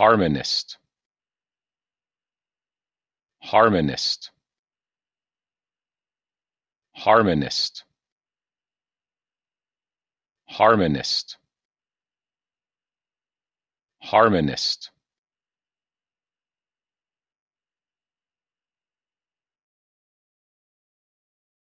harmonist harmonist harmonist harmonist harmonist